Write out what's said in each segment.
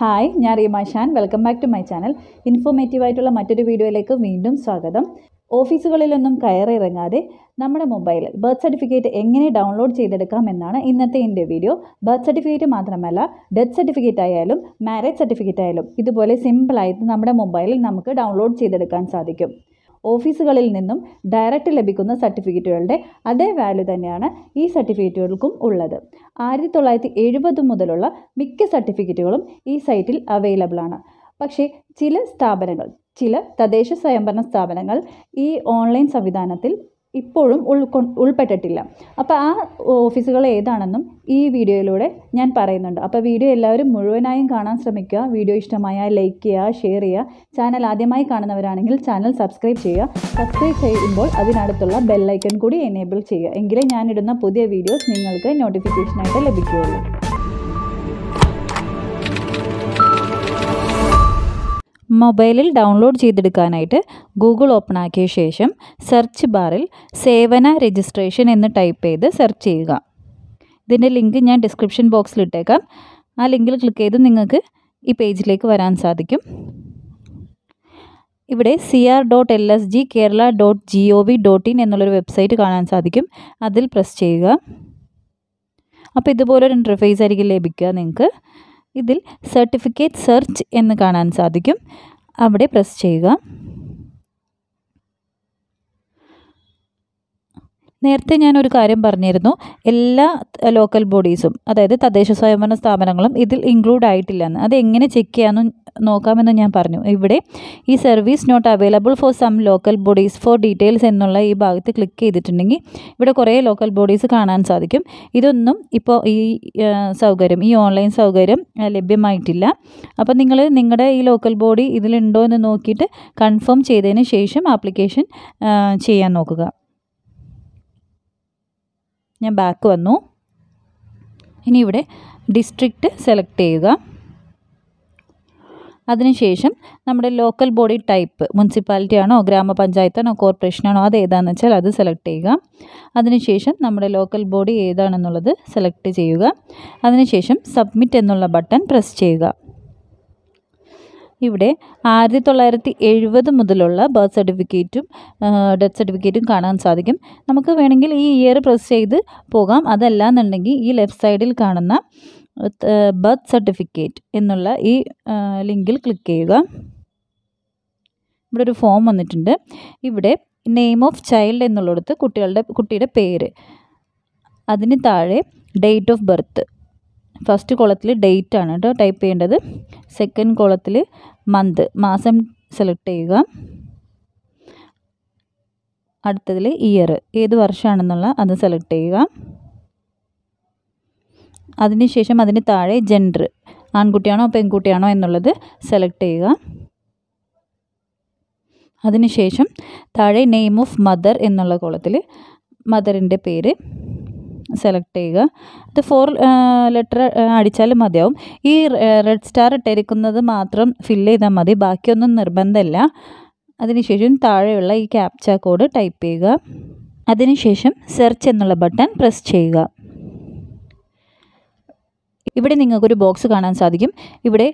hi ഞാൻ Reema welcome back to my channel ഇൻഫോർമേറ്റീവായിട്ടുള്ള മറ്റൊരു വീഡിയോയിലേക്ക് വീണ്ടും സ്വാഗതം ഓഫീസുകളിലൊന്നും കയറിയിറങ്ങാതെ നമ്മുടെ മൊബൈലിൽ ബർത്ത് സർട്ടിഫിക്കറ്റ് എങ്ങനെ ഡൗൺലോഡ് ചെയ്തെടുക്കാം എന്നാണ് ഇന്നത്തെ എൻ്റെ വീഡിയോ ബർത്ത് സർട്ടിഫിക്കറ്റ് മാത്രമല്ല ഡെത്ത് സർട്ടിഫിക്കറ്റ് ആയാലും മാരേജ് സർട്ടിഫിക്കറ്റ് ആയാലും ഇതുപോലെ സിമ്പിളായിട്ട് നമ്മുടെ മൊബൈലിൽ നമുക്ക് ഡൗൺലോഡ് ചെയ്തെടുക്കാൻ സാധിക്കും ഓഫീസുകളിൽ നിന്നും ഡയറക്റ്റ് ലഭിക്കുന്ന സർട്ടിഫിക്കറ്റുകളുടെ അതേ വാല്യൂ തന്നെയാണ് ഈ സർട്ടിഫിക്കറ്റുകൾക്കും ഉള്ളത് ആയിരത്തി തൊള്ളായിരത്തി എഴുപത് മുതലുള്ള മിക്ക സർട്ടിഫിക്കറ്റുകളും ഈ സൈറ്റിൽ അവൈലബിൾ ആണ് പക്ഷേ ചില സ്ഥാപനങ്ങൾ ചില തദ്ദേശ സ്വയംഭരണ സ്ഥാപനങ്ങൾ ഈ ഓൺലൈൻ സംവിധാനത്തിൽ ഇപ്പോഴും ഉൾക്കൊ ഉൾപ്പെട്ടിട്ടില്ല അപ്പോൾ ആ ഓഫീസുകൾ ഏതാണെന്നും ഈ വീഡിയോയിലൂടെ ഞാൻ പറയുന്നുണ്ട് അപ്പോൾ വീഡിയോ എല്ലാവരും മുഴുവനായും കാണാൻ ശ്രമിക്കുക വീഡിയോ ഇഷ്ടമായ ലൈക്ക് ചെയ്യുക ഷെയർ ചെയ്യുക ചാനൽ ആദ്യമായി കാണുന്നവരാണെങ്കിൽ ചാനൽ സബ്സ്ക്രൈബ് ചെയ്യുക സബ്സ്ക്രൈബ് ചെയ്യുമ്പോൾ അതിനടുത്തുള്ള ബെല്ലൈക്കൺ കൂടി എനേബിൾ ചെയ്യുക എങ്കിലേ ഞാനിടുന്ന പുതിയ വീഡിയോസ് നിങ്ങൾക്ക് നോട്ടിഫിക്കേഷനായിട്ട് ലഭിക്കുകയുള്ളൂ മൊബൈലിൽ ഡൗൺലോഡ് ചെയ്തെടുക്കാനായിട്ട് ഗൂഗിൾ ഓപ്പൺ ആക്കിയ ശേഷം സെർച്ച് ബാറിൽ സേവന രജിസ്ട്രേഷൻ എന്ന് ടൈപ്പ് ചെയ്ത് സെർച്ച് ചെയ്യുക ഇതിൻ്റെ ലിങ്ക് ഞാൻ ഡിസ്ക്രിപ്ഷൻ ബോക്സിൽ ഇട്ടേക്കാം ആ ലിങ്കിൽ ക്ലിക്ക് ചെയ്ത് നിങ്ങൾക്ക് ഈ പേജിലേക്ക് വരാൻ സാധിക്കും ഇവിടെ C R dot L S G Kerala dot G O V dot in എന്നുള്ളൊരു വെബ്സൈറ്റ് കാണാൻ സാധിക്കും അതിൽ പ്രസ് ചെയ്യുക അപ്പോൾ ഇതുപോലൊരു ഇൻ്റർഫേസ് ആയിരിക്കും ലഭിക്കുക നിങ്ങൾക്ക് ഇതിൽ സർട്ടിഫിക്കറ്റ് സെർച്ച് എന്ന് കാണാൻ സാധിക്കും അവിടെ പ്രസ് ചെയ്യുക നേരത്തെ ഞാൻ ഒരു കാര്യം പറഞ്ഞിരുന്നു എല്ലാ ലോക്കൽ ബോഡീസും അതായത് തദ്ദേശ സ്വയംഭരണ സ്ഥാപനങ്ങളും ഇതിൽ ഇൻക്ലൂഡ് ആയിട്ടില്ലെന്ന് അത് എങ്ങനെ ചെക്ക് ചെയ്യാമെന്ന് നോക്കാമെന്ന് ഞാൻ പറഞ്ഞു ഇവിടെ ഈ service not available for some local bodies for details എന്നുള്ള ഈ ഭാഗത്ത് ക്ലിക്ക് ചെയ്തിട്ടുണ്ടെങ്കിൽ ഇവിടെ കുറേ ലോക്കൽ ബോഡീസ് കാണാൻ സാധിക്കും ഇതൊന്നും ഇപ്പോൾ ഈ സൗകര്യം ഈ ഓൺലൈൻ സൗകര്യം ലഭ്യമായിട്ടില്ല അപ്പോൾ നിങ്ങൾ നിങ്ങളുടെ ഈ ലോക്കൽ ബോഡി ഇതിലുണ്ടോ എന്ന് നോക്കിയിട്ട് കൺഫേം ചെയ്തതിന് ശേഷം ആപ്ലിക്കേഷൻ ചെയ്യാൻ നോക്കുക ഞാൻ ബാക്ക് വന്നു ഇനി ഇവിടെ ഡിസ്ട്രിക്റ്റ് സെലക്ട് ചെയ്യുക അതിനുശേഷം നമ്മുടെ ലോക്കൽ ബോഡി ടൈപ്പ് മുനിസിപ്പാലിറ്റി ആണോ ഗ്രാമപഞ്ചായത്താണോ കോർപ്പറേഷനാണോ അത് ഏതാണെന്ന് വെച്ചാൽ അത് സെലക്ട് ചെയ്യുക അതിനുശേഷം നമ്മുടെ ലോക്കൽ ബോഡി ഏതാണെന്നുള്ളത് സെലക്ട് ചെയ്യുക അതിനുശേഷം സബ്മിറ്റ് എന്നുള്ള ബട്ടൺ പ്രസ് ചെയ്യുക ഇവിടെ ആയിരത്തി തൊള്ളായിരത്തി എഴുപത് മുതലുള്ള ബർത്ത് സർട്ടിഫിക്കറ്റും ഡെത്ത് സർട്ടിഫിക്കറ്റും കാണാൻ സാധിക്കും നമുക്ക് വേണമെങ്കിൽ ഈ ഇയർ പ്രസ് ചെയ്ത് പോകാം അതല്ല എന്നുണ്ടെങ്കിൽ ഈ ലെഫ്റ്റ് സൈഡിൽ കാണുന്ന ബർത്ത് സർട്ടിഫിക്കറ്റ് എന്നുള്ള ഈ ലിങ്കിൽ ക്ലിക്ക് ചെയ്യുക ഇവിടെ ഒരു ഫോം വന്നിട്ടുണ്ട് ഇവിടെ നെയിം ഓഫ് ചൈൽഡ് എന്നുള്ളടത്ത് കുട്ടികളുടെ കുട്ടിയുടെ പേര് അതിന് താഴെ ഡേറ്റ് ഓഫ് ബർത്ത് ഫസ്റ്റ് കോളത്തിൽ ഡേറ്റ് ആണ് കേട്ടോ ടൈപ്പ് ചെയ്യേണ്ടത് സെക്കൻഡ് കോളത്തിൽ മന്ത് മാസം സെലക്ട് ചെയ്യുക അടുത്തതിൽ ഇയർ ഏത് വർഷമാണെന്നുള്ള അത് സെലക്ട് ചെയ്യുക അതിനുശേഷം അതിന് താഴെ ജെൻഡർ ആൺകുട്ടിയാണോ പെൺകുട്ടിയാണോ എന്നുള്ളത് സെലക്ട് ചെയ്യുക അതിനുശേഷം താഴെ നെയിം ഓഫ് മദർ എന്നുള്ള കോളത്തിൽ മദറിൻ്റെ പേര് സെലക്ട് ചെയ്യുക അത് ഫോർ ലെറ്റർ അടിച്ചാൽ മതിയാവും ഈ റെഡ് സ്റ്റാർ ഇട്ടിരിക്കുന്നത് മാത്രം ഫില്ല് ചെയ്താൽ മതി ബാക്കിയൊന്നും നിർബന്ധമില്ല അതിനുശേഷം താഴെയുള്ള ഈ ക്യാപ്ച കോഡ് ടൈപ്പ് ചെയ്യുക അതിനുശേഷം സെർച്ച് എന്നുള്ള ബട്ടൺ പ്രസ് ചെയ്യുക ഇവിടെ നിങ്ങൾക്കൊരു ബോക്സ് കാണാൻ സാധിക്കും ഇവിടെ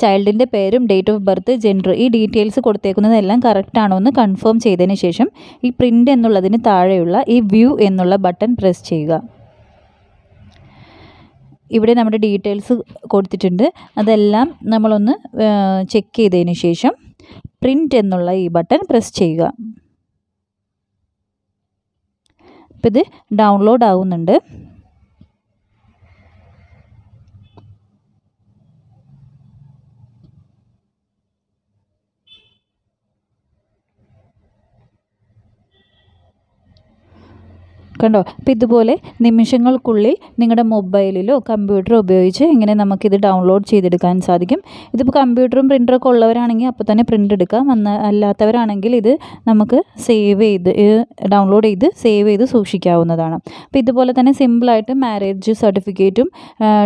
ചൈൽഡിൻ്റെ പേരും ഡേറ്റ് ഓഫ് ബർത്ത് ജെൻഡർ ഈ ഡീറ്റെയിൽസ് കൊടുത്തേക്കുന്നതെല്ലാം ആണോ എന്ന് കൺഫേം ചെയ്തതിന് ശേഷം ഈ പ്രിൻ്റ് എന്നുള്ളതിന് താഴെയുള്ള ഈ വ്യൂ എന്നുള്ള ബട്ടൺ പ്രസ് ചെയ്യുക ഇവിടെ നമ്മുടെ ഡീറ്റെയിൽസ് കൊടുത്തിട്ടുണ്ട് അതെല്ലാം നമ്മളൊന്ന് ചെക്ക് ചെയ്തതിന് ശേഷം പ്രിൻ്റ് എന്നുള്ള ഈ ബട്ടൺ പ്രസ് ചെയ്യുക അപ്പം ഇത് ഡൗൺലോഡ് ആവുന്നുണ്ട് കണ്ടോ അപ്പോൾ ഇതുപോലെ നിമിഷങ്ങൾക്കുള്ളിൽ നിങ്ങളുടെ മൊബൈലിലോ കമ്പ്യൂട്ടറോ ഉപയോഗിച്ച് ഇങ്ങനെ നമുക്കിത് ഡൗൺലോഡ് ചെയ്തെടുക്കാൻ സാധിക്കും ഇതിപ്പോൾ കമ്പ്യൂട്ടറും പ്രിൻ്ററൊക്കെ ഉള്ളവരാണെങ്കിൽ അപ്പോൾ തന്നെ പ്രിൻ്റ് എടുക്കാം അന്ന് അല്ലാത്തവരാണെങ്കിൽ ഇത് നമുക്ക് സേവ് ചെയ്ത് ഡൗൺലോഡ് ചെയ്ത് സേവ് ചെയ്ത് സൂക്ഷിക്കാവുന്നതാണ് അപ്പോൾ ഇതുപോലെ തന്നെ സിമ്പിളായിട്ട് മാരേജ് സർട്ടിഫിക്കറ്റും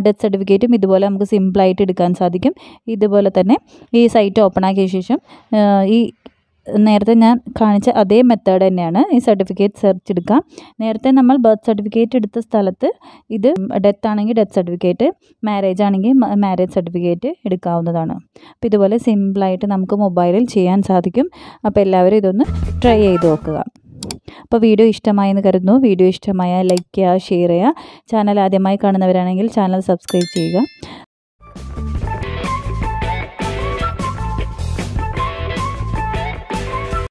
ഡെത്ത് സർട്ടിഫിക്കറ്റും ഇതുപോലെ നമുക്ക് സിമ്പിളായിട്ട് എടുക്കാൻ സാധിക്കും ഇതുപോലെ തന്നെ ഈ സൈറ്റ് ഓപ്പൺ ആക്കിയ ശേഷം ഈ നേരത്തെ ഞാൻ കാണിച്ച അതേ മെത്തേഡ് തന്നെയാണ് ഈ സർട്ടിഫിക്കറ്റ് സെർച്ച് എടുക്കാം നേരത്തെ നമ്മൾ ബർത്ത് സർട്ടിഫിക്കറ്റ് എടുത്ത സ്ഥലത്ത് ഇത് ഡെത്ത് ആണെങ്കിൽ ഡെത്ത് സർട്ടിഫിക്കറ്റ് മാരേജ് ആണെങ്കിൽ മാരേജ് സർട്ടിഫിക്കറ്റ് എടുക്കാവുന്നതാണ് അപ്പോൾ ഇതുപോലെ സിമ്പിളായിട്ട് നമുക്ക് മൊബൈലിൽ ചെയ്യാൻ സാധിക്കും അപ്പോൾ എല്ലാവരും ഇതൊന്ന് ട്രൈ ചെയ്ത് നോക്കുക അപ്പോൾ വീഡിയോ ഇഷ്ടമായെന്ന് കരുതുന്നു വീഡിയോ ഇഷ്ടമായ ലൈക്ക് ചെയ്യുക ഷെയർ ചെയ്യുക ചാനൽ ആദ്യമായി കാണുന്നവരാണെങ്കിൽ ചാനൽ സബ്സ്ക്രൈബ് ചെയ്യുക